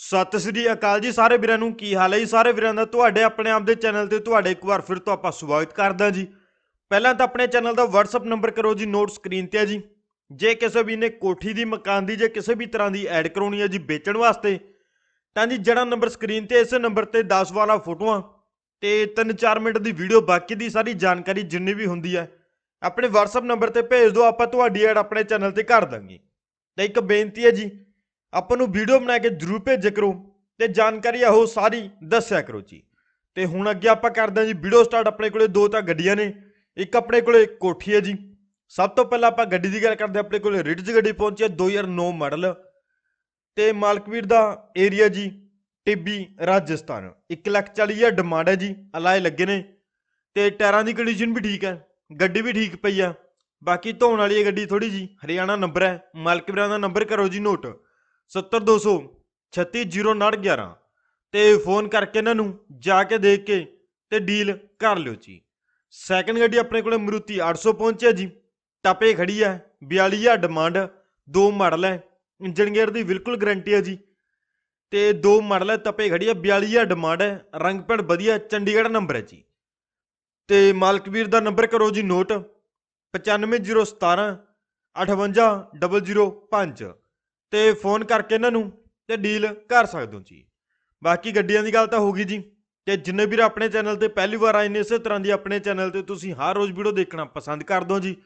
ਸਤਿ ਸ੍ਰੀ ਅਕਾਲ ਜੀ ਸਾਰੇ ਵੀਰਾਂ ਨੂੰ ਕੀ ਹਾਲ ਹੈ ਜੀ ਸਾਰੇ ਵੀਰਾਂ ਦਾ ਤੁਹਾਡੇ ਆਪਣੇ ਆਪ ਦੇ ਚੈਨਲ ਤੇ ਤੁਹਾਡੇ ਇੱਕ ਵਾਰ ਫਿਰ ਤੋਂ ਆਪਾਂ ਸਵਾਗਤ ਕਰਦਾ ਜੀ ਪਹਿਲਾਂ ਤਾਂ ਆਪਣੇ ਚੈਨਲ ਦਾ WhatsApp ਨੰਬਰ ਕਰੋ ਜੀ ਨੋਟ ਸਕਰੀਨ ਤੇ ਆ ਜੀ ਜੇ ਕਿਸੇ ਵੀ ਨੇ ਕੋਠੀ ਦੀ ਮਕਾਨ ਦੀ ਜੇ ਕਿਸੇ ਵੀ ਤਰ੍ਹਾਂ ਦੀ ਐਡ ਕਰਾਉਣੀ ਹੈ ਜੀ ਵੇਚਣ ਵਾਸਤੇ ਤਾਂ ਜੀ ਜਿਹੜਾ ਨੰਬਰ ਸਕਰੀਨ ਤੇ ਇਸ ਨੰਬਰ ਤੇ 10 ਵਾਲਾ ਫੋਟੋਆਂ ਤੇ 3-4 ਮਿੰਟ ਦੀ ਵੀਡੀਓ ਬਾਕੀ ਦੀ ਸਾਰੀ ਜਾਣਕਾਰੀ ਜਿੰਨੀ ਵੀ ਹੁੰਦੀ ਹੈ ਆਪਣੇ WhatsApp ਨੰਬਰ ਤੇ ਭੇਜ ਦਿਓ ਆਪਾਂ ਤੁਹਾਡੀ ਐਡ ਆਪਣੇ ਚੈਨਲ ਤੇ ਕਰ ਦਾਂਗੇ ਤਾਂ ਇੱਕ ਬੇਨਤੀ ਹੈ ਜੀ ਆਪਾਂ ਨੂੰ ਵੀਡੀਓ ਬਣਾ ਕੇ ਜ਼ਰੂਰ ਭੇਜਿਆ ਕਰੋ ਤੇ ਜਾਣਕਾਰੀ ਆਹੋ ਸਾਰੀ ਦੱਸਿਆ ਕਰੋ ਜੀ ਤੇ ਹੁਣ ਅੱਗੇ ਆਪਾਂ ਕਰਦੇ ਹਾਂ ਜੀ ਵੀਡੀਓ ਸਟਾਰਟ ਆਪਣੇ ਕੋਲੇ ਦੋ ਤਾਂ ਗੱਡੀਆਂ ਨੇ ਇੱਕ ਆਪਣੇ ਕੋਲੇ ਕੋਠੀ ਹੈ ਜੀ ਸਭ ਤੋਂ ਪਹਿਲਾਂ ਆਪਾਂ ਗੱਡੀ ਦੀ ਗੱਲ ਕਰਦੇ ਆਪਣੇ ਕੋਲੇ ਰਿਡਜ ਗੱਡੀ ਪਹੁੰਚੀ ਹੈ 2009 ਮਾਡਲ ਤੇ ਮਾਲਕਵੀਰ ਦਾ ਏਰੀਆ ਜੀ ਟਿੱਬੀ ਰਾਜਸਥਾਨ 140000 ਡਿਮਾਂਡ ਹੈ ਜੀ ਅਲਾਏ ਲੱਗੇ ਨੇ ਤੇ ਟਾਇਰਾਂ ਦੀ ਕੰਡੀਸ਼ਨ ਵੀ ਠੀਕ ਹੈ ਗੱਡੀ ਵੀ ਠੀਕ ਪਈ ਆ ਬਾਕੀ ਧੋਣ ਵਾਲੀ ਗੱਡੀ ਥੋੜੀ ਜੀ ਹਰਿਆਣਾ ਨੰਬਰ ਹੈ ਮਾਲਕਵੀਰਾਂ ਦਾ ਨੰਬਰ ਕਰੋ ਜੀ ਨੋਟ 702360911 ਤੇ ਫੋਨ ਕਰਕੇ ਇਹਨਾਂ ਨੂੰ ਜਾ ਕੇ ਦੇਖ ਕੇ ਤੇ ਡੀਲ ਕਰ ਲਿਓ ਜੀ ਸੈਕੰਡ ਗੱਡੀ ਆਪਣੇ ਕੋਲੇ ਮਰੂਤੀ 800 ਪਹੁੰਚਿਆ ਜੀ ਟਾਪੇ ਖੜੀ ਹੈ 42000 ਡਿਮਾਂਡ ਦੋ ਮਾਡਲ ਹੈ ਇੰਜਨ ਗੇਅਰ ਦੀ ਬਿਲਕੁਲ ਗਾਰੰਟੀ ਹੈ ਜੀ ਤੇ ਦੋ ਮਾਡਲ ਹੈ ਤਪੇ ਖੜੀ ਹੈ 42000 ਡਿਮਾਂਡ ਹੈ ਰੰਗ ਪੈਣ ਵਧੀਆ ਚੰਡੀਗੜ੍ਹ ਨੰਬਰ ਹੈ ਜੀ ਤੇ ਮਾਲਕ ਵੀਰ ਦਾ ਨੰਬਰ ਕਰੋ ਜੀ ਨੋਟ 95017 58005 ਤੇ ਫੋਨ ਕਰਕੇ ਇਹਨਾਂ ਨੂੰ ਤੇ ਡੀਲ ਕਰ ਸਕਦੇ ਹੋ ਜੀ ਬਾਕੀ ਗੱਡੀਆਂ ਦੀ ਗੱਲ ਤਾਂ ਹੋ ਗਈ ਜੀ ਤੇ ਜਿੰਨੇ ਵੀਰ ਆਪਣੇ ਚੈਨਲ ਤੇ ਪਹਿਲੀ ਵਾਰ ਆਏ ਨੇ ਇਸੇ ਤਰ੍ਹਾਂ ਦੀ ਆਪਣੇ ਚੈਨਲ ਤੇ ਤੁਸੀਂ ਹਰ ਰੋਜ਼ ਵੀਡੀਓ ਦੇਖਣਾ ਪਸੰਦ ਕਰ ਹੋ ਜੀ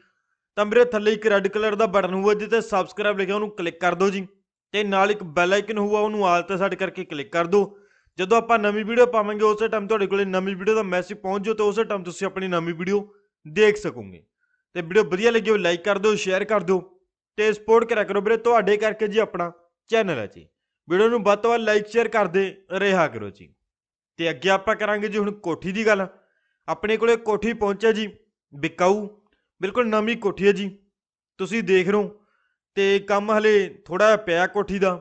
ਤਾਂ ਮੇਰੇ ਥੱਲੇ ਇੱਕ ਰੈੱਡ ਕਲਰ ਦਾ ਬਟਨ ਹੋਊਗਾ ਜਿੱਤੇ ਸਬਸਕ੍ਰਾਈਬ ਲਿਖਿਆ ਉਹਨੂੰ ਕਲਿੱਕ ਕਰ ਦਿਓ ਜੀ ਤੇ ਨਾਲ ਇੱਕ ਬੈਲ ਆਈਕਨ ਹੋਊਗਾ ਉਹਨੂੰ ਆਲ ਤੇ ਸੈੱਟ ਕਰਕੇ ਕਲਿੱਕ ਕਰ ਦਿਓ ਜਦੋਂ ਆਪਾਂ ਨਵੀਂ ਵੀਡੀਓ ਪਾਵਾਂਗੇ ਉਸੇ ਟਾਈਮ ਤੁਹਾਡੇ ਕੋਲੇ ਨਵੀਂ ਵੀਡੀਓ ਦਾ ਮੈਸੇਜ ਪਹੁੰਚ ਜਾਓ ਤੇ ਉਸੇ ਟਾਈਮ ਤੁਸੀਂ ਆਪਣੀ ਨਵੀਂ ਵੀਡੀਓ ਦੇਖ ਸਕੋਗੇ ਤੇ ਵੀਡੀਓ ਵਧੀਆ ਲੱਗੀ ਹੋ ਲਾਈਕ ਕਰ ਦਿਓ ਸ਼ੇਅਰ ਕਰ ਦਿਓ ਤੇ ਸਪੋਰਟ ਕਰਿਆ ਕਰੋ ਵੀਰੇ ਤੁਹਾਡੇ ਕਰਕੇ ਜੀ ਆਪਣਾ ਚੈਨਲ ਹੈ ਜੀ ਵੀਡੀਓ ਨੂੰ ਵੱਧ ਤੋਂ ਵੱਧ ਲਾਈਕ ਸ਼ੇਅਰ ਕਰਦੇ ਰਹਿਆ ਕਰੋ ਜੀ ਤੇ ਅੱਗੇ ਆਪਾਂ ਕਰਾਂਗੇ ਜੀ ਹੁਣ ਕੋਠੀ ਦੀ ਗੱਲ ਆਪਣੇ ਕੋਲੇ ਕੋਠੀ ਪਹੁੰਚਿਆ ਜੀ ਵਿਕਾਊ ਬਿਲਕੁਲ ਨਵੀਂ ਕੋਠੀ ਹੈ ਜੀ ਤੁਸੀਂ ਦੇਖ ਰਹੇ ਹੋ ਤੇ ਕੰਮ ਹਲੇ ਥੋੜਾ ਪਿਆ ਕੋਠੀ ਦਾ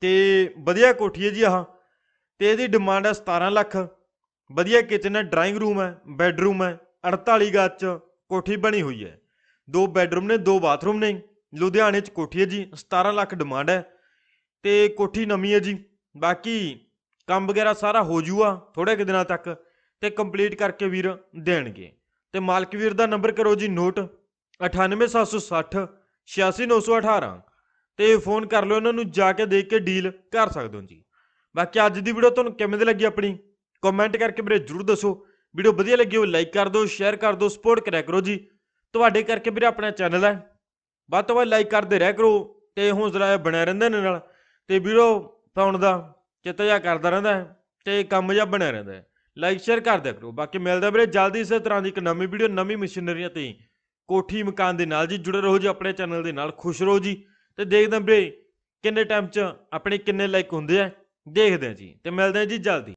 ਤੇ ਵਧੀਆ ਕੋਠੀ ਹੈ ਜੀ ਆਹ ਤੇ ਇਹਦੀ ਡਿਮਾਂਡ ਹੈ 17 ਲੱਖ ਵਧੀਆ ਕਿਚਨ ਹੈ ਡਰਾਇੰਗ ਰੂਮ ਹੈ ਬੈੱਡਰੂਮ ਹੈ 48 ਗੱਜ ਕੋਠੀ ਬਣੀ ਹੋਈ ਹੈ ਦੋ ਬੈੱਡਰੂਮ ਨੇ ਦੋ ਬਾਥਰੂਮ ਨੇ ਲੁਧਿਆਣੇ 'ਚ ਕੋਠੀ ਹੈ ਜੀ 17 ਲੱਖ ਡਿਮਾਂਡ ਹੈ ਤੇ ਕੋਠੀ ਨਵੀਂ ਹੈ ਜੀ ਬਾਕੀ ਕੰਮ ਵਗੈਰਾ ਸਾਰਾ ਹੋ ਜੂਗਾ ਥੋੜੇ ਕਿ ਦਿਨਾਂ ਤੱਕ ਤੇ ਕੰਪਲੀਟ ਕਰਕੇ ਵੀਰ ਦੇਣਗੇ ਤੇ ਮਾਲਕ ਵੀਰ ਦਾ ਨੰਬਰ ਕਰੋ ਜੀ ਨੋਟ 98760 86918 ਤੇ ਫੋਨ ਕਰ ਲਓ ਇਹਨਾਂ ਨੂੰ ਜਾ ਕੇ ਦੇਖ ਕੇ ਡੀਲ ਕਰ ਸਕਦੇ ਹੋ ਜੀ ਬਾਕੀ ਅੱਜ ਦੀ ਵੀਡੀਓ ਤੁਹਾਨੂੰ ਕਿਵੇਂ ਦੀ ਲੱਗੀ ਆਪਣੀ ਕਮੈਂਟ ਕਰਕੇ ਵੀਰੇ ਜਰੂਰ ਦੱਸੋ ਵੀਡੀਓ ਵਧੀਆ ਲੱਗੀ ਹੋ ਲਾਈਕ ਕਰ ਦਿਓ ਸ਼ੇਅਰ ਕਰ ਦਿਓ ਸਪੋਰਟ ਕਰਿਆ ਕਰੋ ਜੀ ਤੁਹਾਡੇ ਕਰਕੇ ਵੀਰੇ ਆਪਣਾ ਚੈਨਲ ਹੈ ਵੱਧ ਤੋਂ ਵੱਧ ਲਾਈਕ ਕਰਦੇ ਰਹਿ ਕਰੋ ਤੇ ਹੌਸਲਾ ਬਣਿਆ ਰਹਿੰਦੇ ਨੇ ਨਾਲ ਤੇ ਵੀਰੋ ਪਾਉਣ ਦਾ ਚਿੱਤ ਜਾ ਕਰਦਾ ਰਹਿੰਦਾ ਤੇ ਕੰਮ ਜਾ ਬਣਿਆ ਰਹਿੰਦਾ ਲਾਈਕ ਸ਼ੇਅਰ ਕਰ ਦਿਆ ਕਰੋ ਬਾਕੀ ਮਿਲਦਾ ਵੀਰੇ ਜਲਦੀ ਇਸੇ ਤਰ੍ਹਾਂ ਦੀ ਇੱਕ ਨਵੀਂ ਵੀਡੀਓ ਨਵੀਂ ਮਸ਼ੀਨਰੀਆਂ ਤੇ ਕੋਠੀ ਮਕਾਨ ਦੇ ਨਾਲ ਜੀ ਜੁੜੇ ਰਹੋ ਜੀ ਆਪਣੇ ਚੈਨਲ ਦੇ ਨਾਲ ਖੁਸ਼ ਰਹੋ ਜੀ ਤੇ ਦੇਖਦੇ ਵੀਰੇ ਕਿੰਨੇ ਟਾਈਮ 'ਚ ਆਪਣੇ ਕਿੰਨੇ ਲਾਈਕ ਹੁੰਦੇ ਆ ਦੇਖਦੇ ਆ ਜੀ ਤੇ ਮਿਲਦੇ ਆ ਜੀ ਜਲਦੀ